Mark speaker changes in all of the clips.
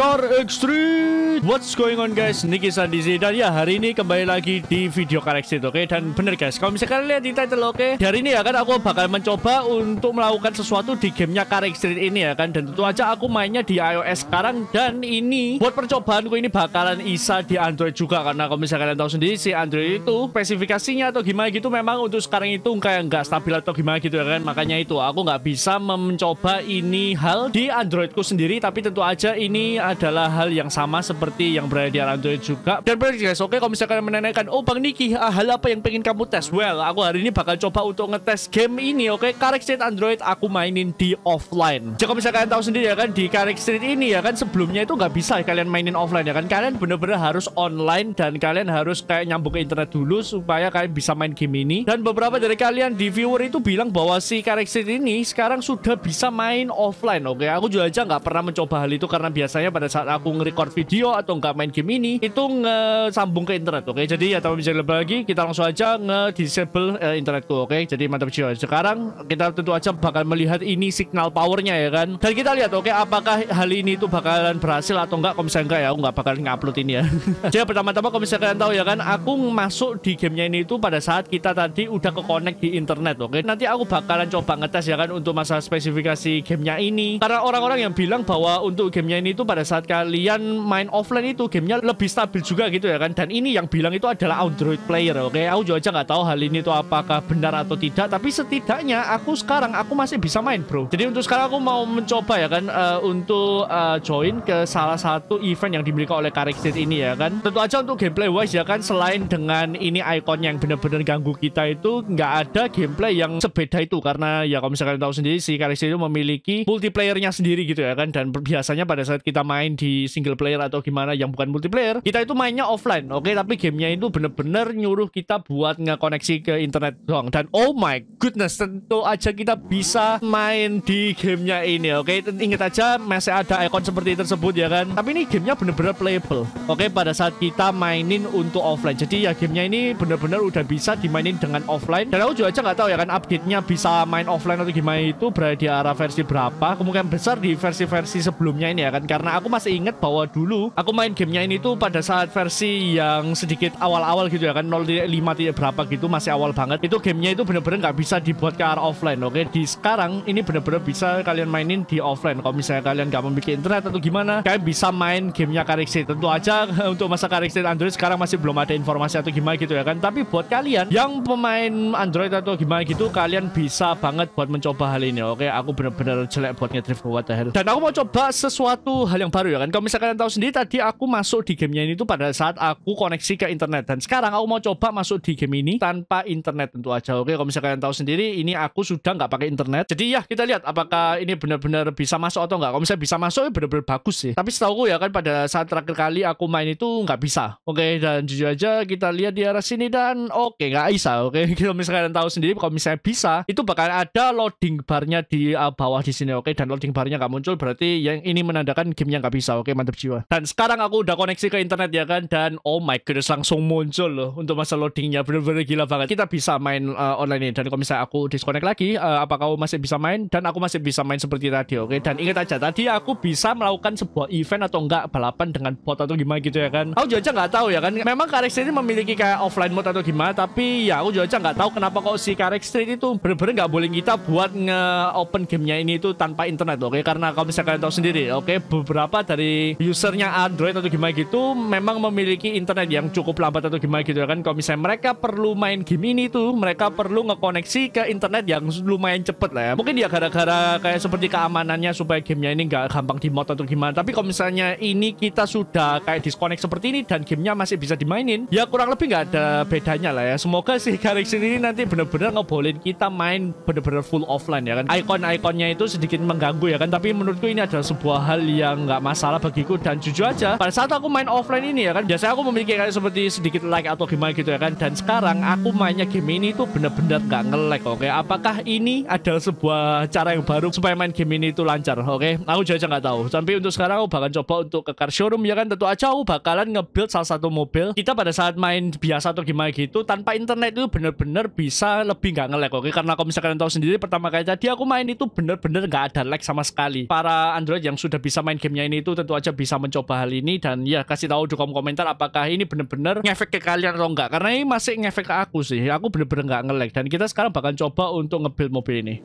Speaker 1: Car Extreme What's going on guys? Niki Sandizi Dan ya hari ini kembali lagi di video Car Extreme Oke okay? dan bener guys Kalau misalnya kalian lihat di title oke okay? hari ini ya kan aku bakal mencoba Untuk melakukan sesuatu di gamenya Car Extreme ini ya kan Dan tentu aja aku mainnya di iOS sekarang Dan ini buat percobaanku ini bakalan Isa di Android juga Karena kalau misalnya kalian tahu sendiri si Android itu Spesifikasinya atau gimana gitu Memang untuk sekarang itu kayak nggak stabil atau gimana gitu ya kan Makanya itu aku nggak bisa mencoba ini hal di Androidku sendiri Tapi tentu aja ini adalah hal yang sama seperti yang berada di Android juga. Dan berarti guys, oke okay, kalau misalkan menanyakan, oh Bang Niki, ah, hal apa yang pengen kamu tes? Well, aku hari ini bakal coba untuk ngetes game ini, oke? Okay? Karek Street Android aku mainin di offline. Jika ya, misalkan tahu sendiri ya kan, di Karek Street ini ya kan, sebelumnya itu nggak bisa kalian mainin offline ya kan. Kalian bener-bener harus online dan kalian harus kayak nyambung ke internet dulu supaya kalian bisa main game ini. Dan beberapa dari kalian di viewer itu bilang bahwa si Karek Street ini sekarang sudah bisa main offline, oke? Okay? Aku juga aja nggak pernah mencoba hal itu karena biasanya pada saat aku nge-record video atau nggak main game ini itu nge sambung ke internet oke okay? jadi ya tanpa bisa lebih lagi kita langsung aja nge-disable uh, internetku oke okay? jadi mantap jiwa sekarang kita tentu aja bakal melihat ini signal powernya ya kan dan kita lihat oke okay, apakah hal ini itu bakalan berhasil atau nggak kalau misalnya enggak ya aku nggak bakal ngupload ini ya jadi pertama-tama kalau misalnya kalian tahu ya kan aku masuk di gamenya ini itu pada saat kita tadi udah ke connect di internet oke okay? nanti aku bakalan coba ngetes ya kan untuk masalah spesifikasi gamenya ini karena orang-orang yang bilang bahwa untuk gamenya ini itu pada saat kalian main offline itu gamenya lebih stabil juga gitu ya kan dan ini yang bilang itu adalah Android player oke aku juga aja nggak tahu hal ini itu apakah benar atau tidak tapi setidaknya aku sekarang aku masih bisa main bro jadi untuk sekarang aku mau mencoba ya kan uh, untuk uh, join ke salah satu event yang dimiliki oleh Karek ini ya kan tentu aja untuk gameplay wise ya kan selain dengan ini icon yang benar-benar ganggu kita itu nggak ada gameplay yang sebeda itu karena ya kalau misalkan tahu sendiri si Karek itu memiliki multiplayernya sendiri gitu ya kan dan biasanya pada saat kita main main di single player atau gimana yang bukan multiplayer kita itu mainnya offline oke okay? tapi gamenya itu bener-bener nyuruh kita buat ngekoneksi ke internet doang dan oh my goodness tentu aja kita bisa main di gamenya ini oke okay? inget aja masih ada icon seperti tersebut ya kan tapi ini gamenya bener-bener playable oke okay? pada saat kita mainin untuk offline jadi ya gamenya ini bener-bener udah bisa dimainin dengan offline dan aku juga aja nggak tahu ya kan update-nya bisa main offline atau gimana itu berada di arah versi berapa kemungkinan besar di versi-versi sebelumnya ini ya kan karena aku masih inget bahwa dulu aku main gamenya ini tuh pada saat versi yang sedikit awal-awal gitu ya kan 0.5 tidak berapa gitu masih awal banget itu gamenya itu bener-bener nggak bisa dibuat ke arah offline oke okay? di sekarang ini bener-bener bisa kalian mainin di offline kalau misalnya kalian nggak memiliki internet atau gimana kalian bisa main gamenya Karixi tentu aja untuk masa Karixi Android sekarang masih belum ada informasi atau gimana gitu ya kan tapi buat kalian yang pemain Android atau gimana gitu kalian bisa banget buat mencoba hal ini oke okay? aku bener-bener jelek buat ngedrift ke what the hell dan aku mau coba sesuatu hal yang yang baru ya kan. Kalau misalkan kalian tahu sendiri tadi aku masuk di gamenya ini tuh pada saat aku koneksi ke internet dan sekarang aku mau coba masuk di game ini tanpa internet tentu aja. Oke, kalau misalkan kalian tahu sendiri ini aku sudah nggak pakai internet. Jadi ya kita lihat apakah ini benar-benar bisa masuk atau nggak. Kalau misalnya bisa masuk ya benar-benar bagus sih. Tapi setahu aku ya kan pada saat terakhir kali aku main itu nggak bisa. Oke, dan jujur aja kita lihat di arah sini dan oke nggak bisa. Oke, kalau misalkan kalian tahu sendiri kalau misalnya bisa itu bakal ada loading barnya di eh, bawah di sini. Oke, dan loading barnya nggak muncul berarti yang ini menandakan gamenya yang nggak bisa. Oke, mantap jiwa. Dan sekarang aku udah koneksi ke internet ya kan. Dan oh my goodness, langsung muncul loh untuk masa loadingnya. Bener-bener gila banget. Kita bisa main uh, online ini. Dan kalau misalnya aku disconnect lagi, uh, apa kau masih bisa main? Dan aku masih bisa main seperti tadi, oke? Dan ingat aja, tadi aku bisa melakukan sebuah event atau enggak balapan dengan bot atau gimana gitu ya kan. Aku juga aja nggak tahu ya kan. Memang Karek Street ini memiliki kayak offline mode atau gimana, tapi ya aku juga aja nggak tahu kenapa kok si Karek Street itu bener-bener nggak boleh kita buat nge-open gamenya ini itu tanpa internet, oke? Karena kalau misalnya kalian tahu sendiri, oke? Beberapa apa dari usernya Android atau gimana gitu memang memiliki internet yang cukup lambat atau gimana gitu ya kan kalau misalnya mereka perlu main game ini tuh mereka perlu ngekoneksi ke internet yang lumayan cepet lah ya mungkin ya gara-gara kayak seperti keamanannya supaya gamenya ini nggak gampang dimot atau gimana tapi kalau misalnya ini kita sudah kayak disconnect seperti ini dan gamenya masih bisa dimainin ya kurang lebih nggak ada bedanya lah ya semoga sih Galaxy ini nanti bener-bener ngebolin kita main bener-bener full offline ya kan icon-iconnya itu sedikit mengganggu ya kan tapi menurutku ini adalah sebuah hal yang nggak nggak masalah bagiku dan jujur aja pada saat aku main offline ini ya kan biasanya aku memiliki kayak seperti sedikit like atau gimana gitu ya kan dan sekarang aku mainnya game ini tuh bener-bener nggak -bener ngelek oke okay? apakah ini adalah sebuah cara yang baru supaya main game ini itu lancar oke okay? aku juga nggak tahu tapi untuk sekarang aku bakal coba untuk ke car showroom ya kan tentu aja aku bakalan nge-build salah satu mobil kita pada saat main biasa atau gimana gitu tanpa internet itu bener-bener bisa lebih nggak ngelek oke okay? karena kalau misalkan tahu sendiri pertama kali tadi aku main itu bener-bener nggak -bener ada lag sama sekali para android yang sudah bisa main gamenya main itu tentu aja bisa mencoba hal ini dan ya kasih tahu di kolom komentar apakah ini bener-bener ngefek ke kalian atau enggak karena ini masih ngefek ke aku sih aku bener-bener nggak ngelag dan kita sekarang bakal coba untuk ngebuild mobil ini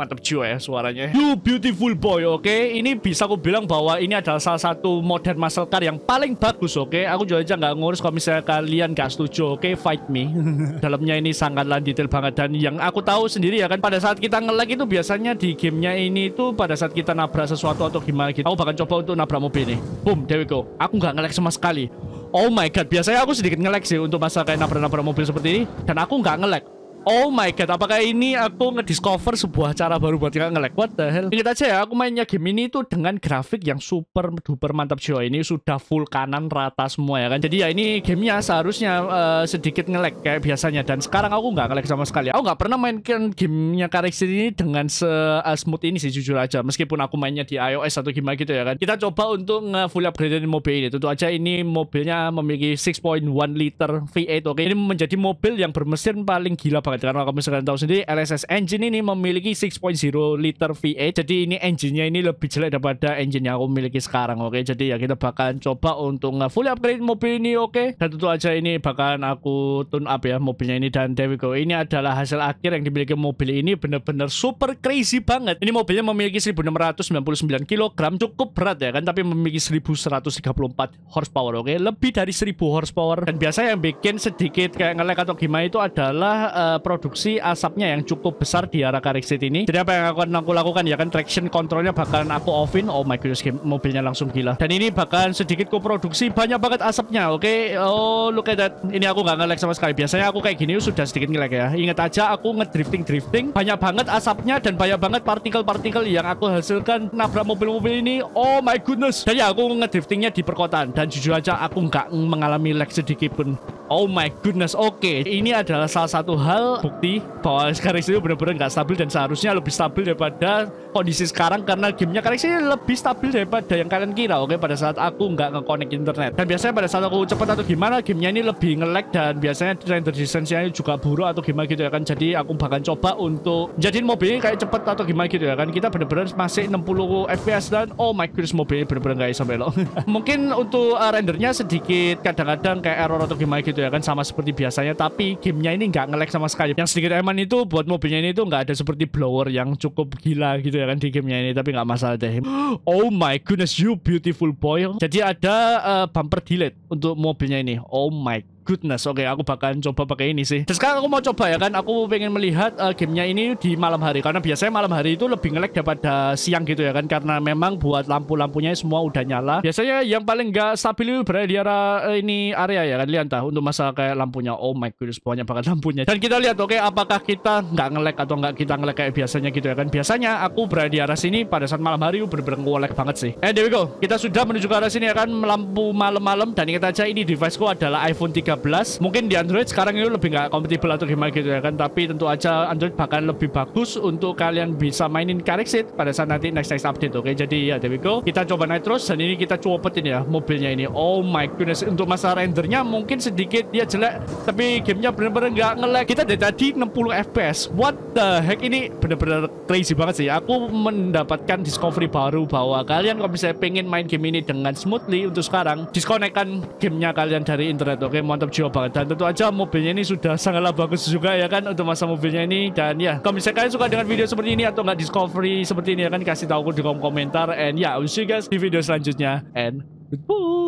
Speaker 1: mantep jiwa ya suaranya. You beautiful boy, oke. Okay? Ini bisa aku bilang bahwa ini adalah salah satu modern muscle car yang paling bagus, oke. Okay? Aku juga aja nggak ngurus kalau misalnya kalian gak setuju, oke. Okay? Fight me. Dalamnya ini sangatlah detail banget dan yang aku tahu sendiri ya kan pada saat kita ngelag itu biasanya di gamenya ini itu pada saat kita nabrak sesuatu atau gimana gitu. Aku bahkan coba untuk nabrak mobil nih. Boom, there we go. Aku nggak ngelag sama sekali. Oh my god, biasanya aku sedikit ngelag sih untuk masa kayak nabrak-nabrak mobil seperti ini dan aku nggak ngelag. Oh my god, apakah ini aku ngediscover sebuah cara baru buat nggak ngelag? What the hell? Ingat aja ya, aku mainnya game ini tuh dengan grafik yang super duper mantap cuy. ini sudah full kanan rata semua ya kan. Jadi ya ini gamenya seharusnya uh, sedikit ngelag kayak biasanya dan sekarang aku nggak ngelag sama sekali. Aku nggak pernah mainkan gamenya karakter ini dengan se smooth ini sih jujur aja. Meskipun aku mainnya di iOS atau gimana gitu ya kan. Kita coba untuk nge full upgrade mobil ini. Tentu aja ini mobilnya memiliki 6.1 liter V8 oke. Okay? Ini menjadi mobil yang bermesin paling gila banget karena kalau misalkan tahu sendiri LSS engine ini memiliki 6.0 liter V8. jadi ini engine-nya ini lebih jelek daripada engine yang aku miliki sekarang oke jadi ya kita bakalan coba untuk full upgrade mobil ini oke dan tentu aja ini bakalan aku tune up ya mobilnya ini dan there we go ini adalah hasil akhir yang dimiliki mobil ini bener-bener super crazy banget ini mobilnya memiliki 1699 kg cukup berat ya kan tapi memiliki 1134 horsepower oke lebih dari 1000 horsepower dan biasa yang bikin sedikit kayak ngelag atau gimana itu adalah uh, produksi asapnya yang cukup besar di arah Kariksit ini. Jadi apa yang akan aku lakukan ya kan traction controlnya bakalan aku offin. Oh my goodness, game mobilnya langsung gila. Dan ini bakalan sedikit produksi banyak banget asapnya. Oke, okay? oh look at that. Ini aku nggak ngelek sama sekali. Biasanya aku kayak gini sudah sedikit ngelag ya. Ingat aja aku ngedrifting drifting banyak banget asapnya dan banyak banget partikel-partikel yang aku hasilkan nabrak mobil-mobil ini. Oh my goodness. Dan ya aku ngedriftingnya di perkotaan dan jujur aja aku nggak mengalami lag sedikit pun. Oh my goodness. Oke, okay. ini adalah salah satu hal bukti bahwa sekarang itu benar-benar nggak stabil dan seharusnya lebih stabil daripada kondisi sekarang karena gamenya garis ini lebih stabil daripada yang kalian kira oke okay? pada saat aku nggak ngekonek internet dan biasanya pada saat aku cepat atau gimana gamenya ini lebih ngelek dan biasanya render distance-nya juga buruk atau gimana gitu ya kan jadi aku bahkan coba untuk jadiin mobil kayak cepet atau gimana gitu ya kan kita benar-benar masih 60 fps dan oh my goodness mobil benar-benar nggak bisa belok mungkin untuk eh, rendernya sedikit kadang-kadang kayak error atau gimana gitu ya kan sama seperti biasanya tapi gamenya ini nggak ngelek sama sekali sekali. Yang sedikit eman itu buat mobilnya ini tuh nggak ada seperti blower yang cukup gila gitu ya kan di gamenya ini, tapi nggak masalah deh. Oh my goodness, you beautiful boy. Jadi ada uh, bumper delete untuk mobilnya ini. Oh my goodness. Oke, okay, aku bakalan coba pakai ini sih. Dan sekarang aku mau coba ya kan. Aku pengen melihat uh, gamenya ini di malam hari. Karena biasanya malam hari itu lebih ngelek daripada siang gitu ya kan. Karena memang buat lampu-lampunya semua udah nyala. Biasanya yang paling nggak stabil itu berada di arah uh, ini area ya kan. Lihat tahu untuk masalah kayak lampunya. Oh my goodness, banyak banget lampunya. Dan kita lihat oke okay, apakah kita nggak ngelek atau nggak kita ngelek kayak biasanya gitu ya kan. Biasanya aku berada di arah sini pada saat malam hari bener-bener ngelek banget sih. Eh, there we go. Kita sudah menuju ke arah sini ya kan. Lampu malam-malam. Dan ingat aja ini device ku adalah iPhone 13 13 mungkin di Android sekarang itu lebih nggak kompatibel atau gimana gitu ya kan tapi tentu aja Android bahkan lebih bagus untuk kalian bisa mainin Karexit pada saat nanti next next update oke okay? jadi ya there we go kita coba naik terus dan ini kita copetin ya mobilnya ini oh my goodness untuk masa rendernya mungkin sedikit dia jelek tapi gamenya bener-bener nggak ngelag kita dari tadi 60 fps what the heck ini bener-bener crazy banget sih aku mendapatkan discovery baru bahwa kalian kalau misalnya pengen main game ini dengan smoothly untuk sekarang diskonekkan gamenya kalian dari internet oke okay? mantap jiwa banget dan tentu aja mobilnya ini sudah sangatlah bagus juga ya kan untuk masa mobilnya ini dan ya kalau misalnya kalian suka dengan video seperti ini atau nggak discovery seperti ini ya kan kasih tahu aku di kolom komentar and ya yeah, see you guys di video selanjutnya and goodbye